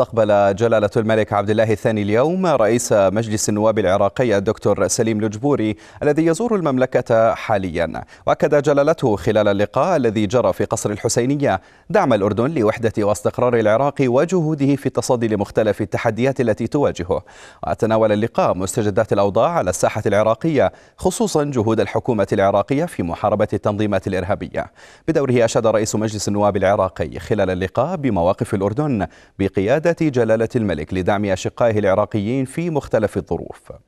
استقبل جلالة الملك عبد الله الثاني اليوم رئيس مجلس النواب العراقي الدكتور سليم لجبوري الذي يزور المملكة حاليا وأكد جلالته خلال اللقاء الذي جرى في قصر الحسينية دعم الأردن لوحدة واستقرار العراق وجهوده في التصدي لمختلف التحديات التي تواجهه وتناول اللقاء مستجدات الأوضاع على الساحة العراقية خصوصا جهود الحكومة العراقية في محاربة التنظيمات الإرهابية بدوره أشاد رئيس مجلس النواب العراقي خلال اللقاء بمواقف الأردن بقيادة جلالة الملك لدعم أشقائه العراقيين في مختلف الظروف